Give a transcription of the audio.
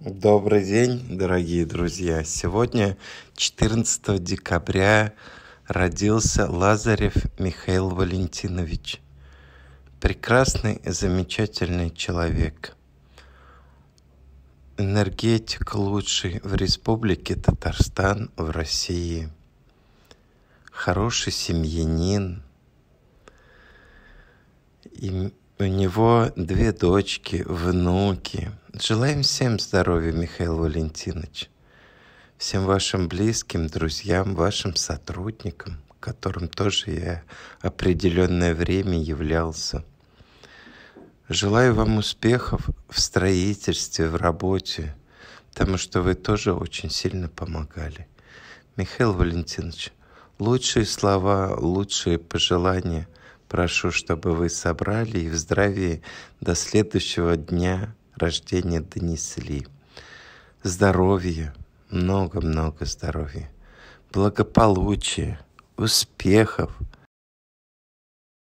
Добрый день, дорогие друзья! Сегодня, 14 декабря, родился Лазарев Михаил Валентинович. Прекрасный и замечательный человек. Энергетик лучший в Республике Татарстан, в России. Хороший семьянин. И у него две дочки, внуки – Желаем всем здоровья, Михаил Валентинович. Всем вашим близким, друзьям, вашим сотрудникам, которым тоже я определенное время являлся. Желаю вам успехов в строительстве, в работе, потому что вы тоже очень сильно помогали. Михаил Валентинович, лучшие слова, лучшие пожелания прошу, чтобы вы собрали и в здравии до следующего дня – рождения донесли. Здоровье, много-много здоровья, благополучия, успехов –